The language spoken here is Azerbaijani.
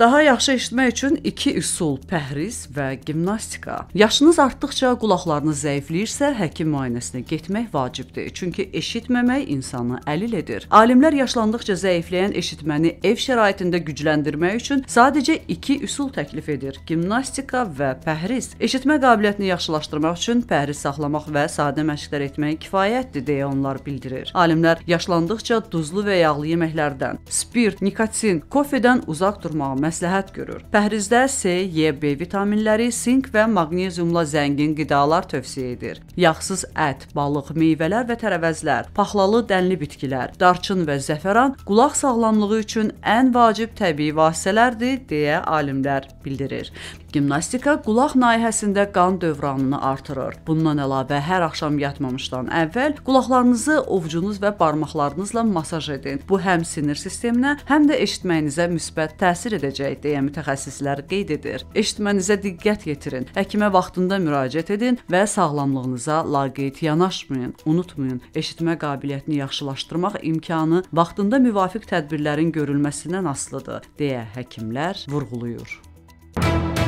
Daha yaxşı eşitmək üçün iki üsul: pəhriz və gimnastika. Yaşınız artdıqca qulaqlarınız zəifləyirsə, həkim müayinəsinə getmək vacibdir. Çünki eşitməmək insanı əlil edir. Alimlər yaşlandıqca zəifləyən eşitməni ev şəraitində gücləndirmək üçün sadəcə iki üsul təklif edir: gimnastika və pəhriz. Eşitmə qabiliyyətini yaxşılaşdırmaq üçün pəhriz saxlamaq və sadə məşqlər etmək kifayətdir deyə onlar bildirir. Alimlər yaşlandıqca duzlu və yağlı yeməklərdən, spirt, nikotin, kofedən uzaq durmağı məsləhət görür. Pəhrizdə C, E, B vitaminləri, sink və maqneziumla zəngin qidalar tövsiyə edir. Yağsız ət, balıq, meyvələr və tərəvəzlər, paxlalı dənli bitkilər, darçın və zəfəran qulaq sağlamlığı üçün ən vacib təbii vasitələrdir deyə alimlər bildirir. Gimnastika qulaq nahiyəsində qan dövranını artırır. Bundan əlavə hər axşam yatmamışdan əvvəl qulaqlarınızı ovcunuz və barmaqlarınızla masaj edin. Bu həm sinir sisteminə, həm də eşitməyinizə müsbət təsir edəcək edəcək deyə mütəxəssislər qeyd edir. Eşitmənizə diqqət yetirin. Həkimə vaxtında müraciət edin və sağlamlığınıza laqeyd yanaşmayın. Unutmayın, eşitmə qabiliyyətini yaxşılaşdırmaq imkanı vaxtında müvafiq tədbirlərin görülməsindən asılıdır deyə həkimlər vurğuluyur. Müzik